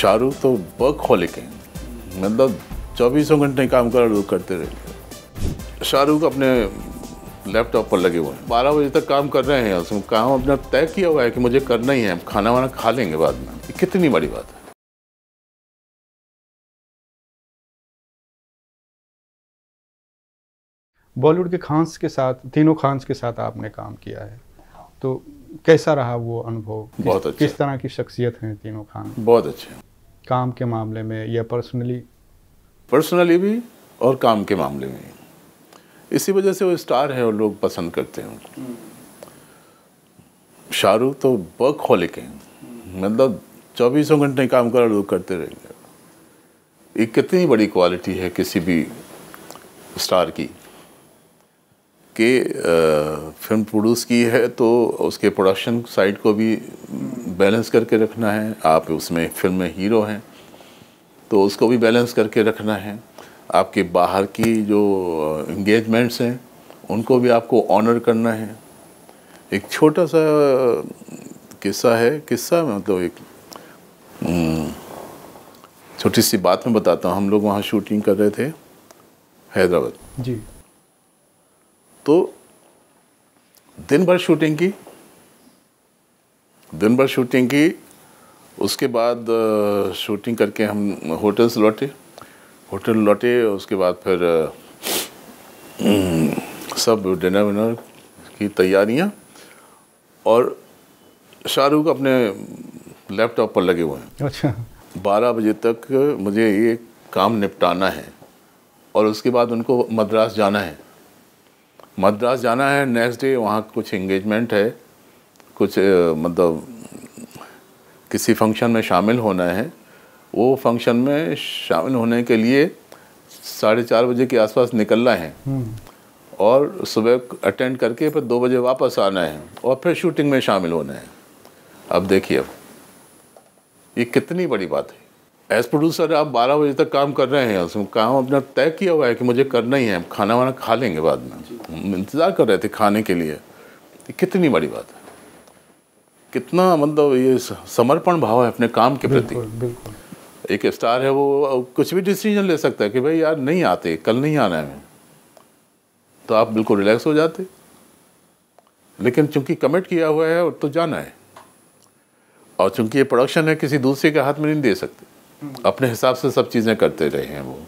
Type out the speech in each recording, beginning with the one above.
शाहरुख तो बर्क हॉलिक हैं मतलब चौबीसों घंटे काम कर करते रहे शाहरुख अपने लैपटॉप पर लगे हुए हैं बारह बजे तक काम कर रहे हैं उसमें काम अपना तय किया हुआ है कि मुझे करना ही है खाना वाना खा लेंगे बाद में कितनी बड़ी बात है बॉलीवुड के खांस के साथ तीनों खांस के साथ आपने काम किया है तो कैसा रहा वो अनुभव बहुत अच्छा किस तरह की शख्सियत हैं तीनों खान बहुत अच्छे काम के मामले में या पर्सनली पर्सनली भी और काम के मामले में इसी वजह से वो स्टार है और लोग पसंद करते हैं उनको शाहरुख तो वर्क हॉलिक हैं मतलब चौबीसों घंटे काम कर लोग करते रहेंगे ये कितनी बड़ी क्वालिटी है किसी भी स्टार की कि फिल्म प्रोड्यूस की है तो उसके प्रोडक्शन साइड को भी बैलेंस करके रखना है आप उसमें फिल्म में हीरो हैं तो उसको भी बैलेंस करके रखना है आपके बाहर की जो इंगेजमेंट्स हैं उनको भी आपको ऑनर करना है एक छोटा सा किस्सा है किस्सा मतलब एक हम्म, छोटी सी बात मैं बताता हूँ हम लोग वहाँ शूटिंग कर रहे थे हैदराबाद जी तो दिन भर शूटिंग की दिन भर शूटिंग की उसके बाद शूटिंग करके हम होटल से लौटे होटल लौटे उसके बाद फिर हम्म, सब डिनर विनर की तैयारियां और शाहरुख अपने लैपटॉप पर लगे हुए हैं अच्छा बारह बजे तक मुझे ये काम निपटाना है और उसके बाद उनको मद्रास जाना है मद्रास जाना है नेक्स्ट डे वहाँ कुछ इंगेजमेंट है कुछ मतलब किसी फंक्शन में शामिल होना है वो फंक्शन में शामिल होने के लिए साढ़े चार बजे के आसपास निकलना है हम्म। और सुबह अटेंड करके फिर दो बजे वापस आना है और फिर शूटिंग में शामिल होना है अब देखिए अब ये कितनी बड़ी बात है एज प्रोड्यूसर आप 12 बजे तक काम कर रहे हैं उसमें काम अपना तय किया हुआ है कि मुझे करना ही है हम खाना वाना खा लेंगे बाद में हम इंतज़ार कर रहे थे खाने के लिए कितनी बड़ी बात है कितना मतलब ये समर्पण भाव है अपने काम के प्रति एक स्टार है वो कुछ भी डिसीजन ले सकता है कि भाई यार नहीं आते कल नहीं आना है हमें तो आप बिल्कुल रिलैक्स हो जाते लेकिन चूंकि कमिट किया हुआ है और तो जाना है और चूंकि ये प्रोडक्शन है किसी दूसरे के हाथ में नहीं दे सकते अपने हिसाब से सब चीज़ें करते रहे हैं वो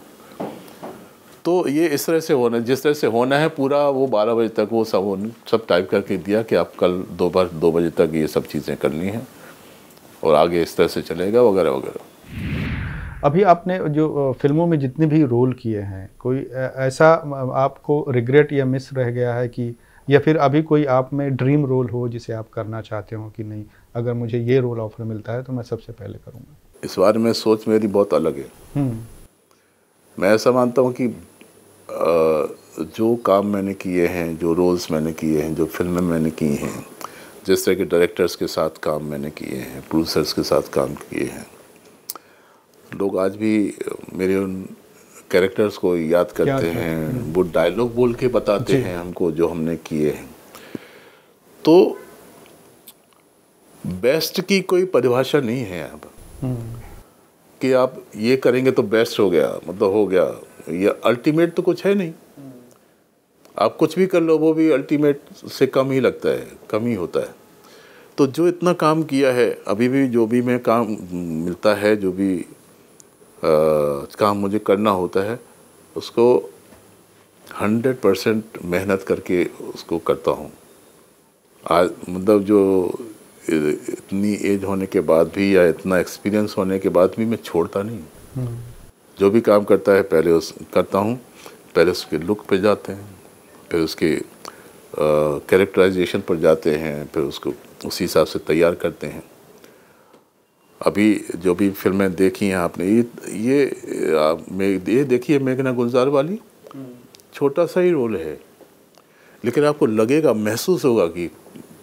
तो ये इस तरह से होना जिस तरह से होना है पूरा वो बारह बजे तक वो सब सब टाइप करके दिया कि आप कल दोपहर दो बजे तक ये सब चीज़ें करनी हैं और आगे इस तरह से चलेगा वगैरह वगैरह अभी आपने जो फिल्मों में जितने भी रोल किए हैं कोई ऐसा आपको रिग्रेट या मिस रह गया है कि या फिर अभी कोई आप में ड्रीम रोल हो जिसे आप करना चाहते हो कि नहीं अगर मुझे ये रोल ऑफर मिलता है तो मैं सबसे पहले करूँगा इस बारे में सोच मेरी बहुत अलग है हम्म। मैं ऐसा मानता हूँ कि जो काम मैंने किए हैं जो रोल्स मैंने किए हैं जो फिल्में मैंने की हैं जिस तरह के डायरेक्टर्स के साथ काम मैंने किए हैं प्रोड्यूसर्स के साथ काम किए हैं लोग आज भी मेरे उन कैरेक्टर्स को याद करते हैं वो डायलॉग बोल के बताते हैं हमको जो हमने किए हैं तो बेस्ट की कोई परिभाषा नहीं है अब कि आप ये करेंगे तो बेस्ट हो गया मतलब हो गया ये अल्टीमेट तो कुछ है नहीं आप कुछ भी कर लो वो भी अल्टीमेट से कम ही लगता है कम ही होता है तो जो इतना काम किया है अभी भी जो भी मैं काम मिलता है जो भी आ, काम मुझे करना होता है उसको हंड्रेड परसेंट मेहनत करके उसको करता हूँ आज मतलब जो इतनी एज होने के बाद भी या इतना एक्सपीरियंस होने के बाद भी मैं छोड़ता नहीं हम्म। जो भी काम करता है पहले उस करता हूँ पहले उसके लुक पे जाते हैं फिर उसके कैरेक्टराइजेशन पर जाते हैं फिर उसको उसी हिसाब से तैयार करते हैं अभी जो भी फिल्में देखी हैं आपने ये ये आ, ये है मेघना गुलजार वाली हम्म। छोटा सा ही रोल है लेकिन आपको लगेगा महसूस होगा कि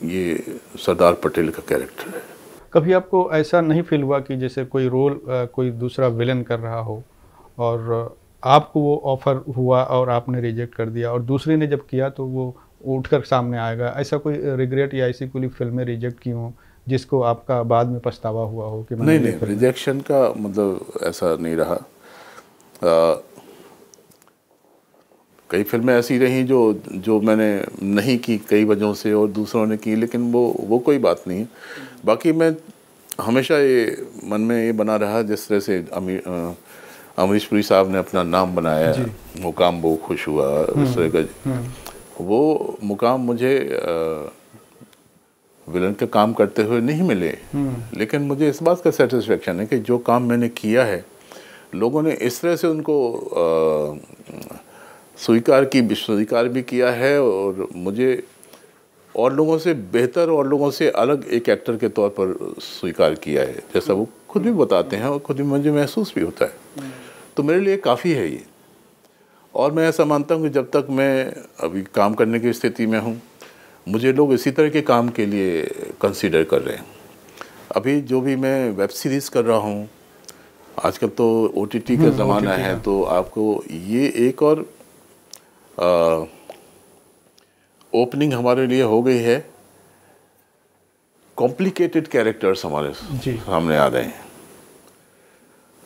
ये सरदार पटेल का कैरेक्टर है कभी आपको ऐसा नहीं फील हुआ कि जैसे कोई रोल कोई दूसरा विलन कर रहा हो और आपको वो ऑफ़र हुआ और आपने रिजेक्ट कर दिया और दूसरे ने जब किया तो वो उठकर सामने आएगा ऐसा कोई रिग्रेट या ऐसी कोई फिल्में रिजेक्ट की हों जिसको आपका बाद में पछतावा हुआ हो कि नहीं नहीं रिजेक्शन का मतलब ऐसा नहीं रहा आ, कई फिल्में ऐसी रहीं जो जो मैंने नहीं की कई वजहों से और दूसरों ने की लेकिन वो वो कोई बात नहीं है बाकी मैं हमेशा ये मन में ये बना रहा जिस तरह से अमरीश पुरी साहब ने अपना नाम बनाया मुकाम वो खुश हुआ हम्म, उस तरह का हम्म। वो मुकाम मुझे विलन के काम करते हुए नहीं मिले हम्म। लेकिन मुझे इस बात का सेटिस्फेक्शन है कि जो काम मैंने किया है लोगों ने इस तरह से उनको आ, स्वीकार की स्वीकार भी किया है और मुझे और लोगों से बेहतर और लोगों से अलग एक एक्टर के तौर पर स्वीकार किया है जैसा वो खुद भी बताते हैं और खुद भी मुझे महसूस भी होता है तो मेरे लिए काफ़ी है ये और मैं ऐसा मानता हूँ कि जब तक मैं अभी काम करने की स्थिति में हूँ मुझे लोग इसी तरह के काम के लिए कंसीडर कर रहे हैं अभी जो भी मैं वेब सीरीज़ कर रहा हूँ आजकल तो ओ का ज़माना है हाँ। तो आपको ये एक और ओपनिंग हमारे लिए हो गई है कॉम्प्लिकेटेड कैरेक्टर्स हमारे सामने आ रहे हैं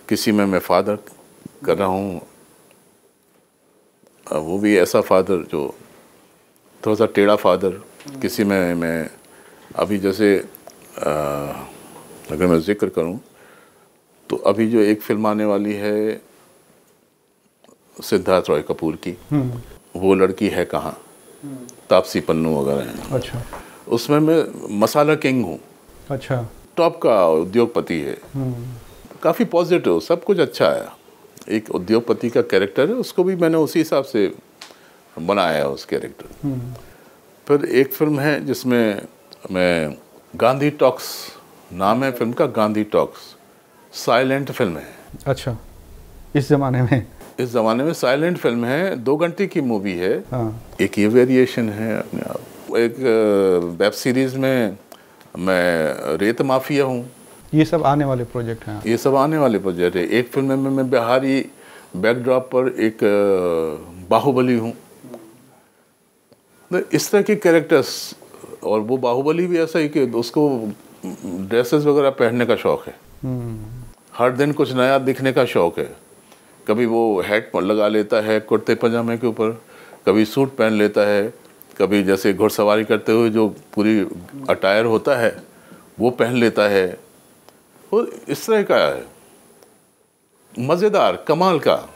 किसी में मैं फादर कर रहा हूँ वो भी ऐसा फादर जो थोड़ा सा टेढ़ा फादर किसी में मैं अभी जैसे अगर मैं जिक्र करूँ तो अभी जो एक फिल्म आने वाली है सिद्धार्थ रॉय कपूर की हम्म। वो लड़की है कहाँ तापसी पन्नू वगैरह हैं अच्छा उसमें मैं मसाला किंग हूँ अच्छा टॉप का उद्योगपति है हम्म। काफ़ी पॉजिटिव सब कुछ अच्छा है एक उद्योगपति का कैरेक्टर है उसको भी मैंने उसी हिसाब से बनाया है उस कैरेक्टर हम्म। फिर एक फिल्म है जिसमें मैं गांधी टॉक्स नाम है फिल्म का गांधी टॉक्स साइलेंट फिल्म है अच्छा इस ज़माने में इस ज़माने में साइलेंट फिल्म है दो घंटे की मूवी है हाँ। एक ये वेरिएशन है अपने आप एक वेब सीरीज़ में मैं रेत माफिया हूँ ये सब आने वाले प्रोजेक्ट हैं ये सब आने वाले प्रोजेक्ट है एक फिल्म में मैं बिहारी बैकड्रॉप पर एक बाहुबली हूँ तो इस तरह के कैरेक्टर्स और वो बाहुबली भी ऐसा ही कि उसको ड्रेसेस वगैरह पहनने का शौक़ है हम्म। हर दिन कुछ नया दिखने का शौक़ है कभी वो हैट लगा लेता है कुर्ते पजामे के ऊपर कभी सूट पहन लेता है कभी जैसे घुड़सवारी करते हुए जो पूरी अटायर होता है वो पहन लेता है और इस तरह का है मज़ेदार कमाल का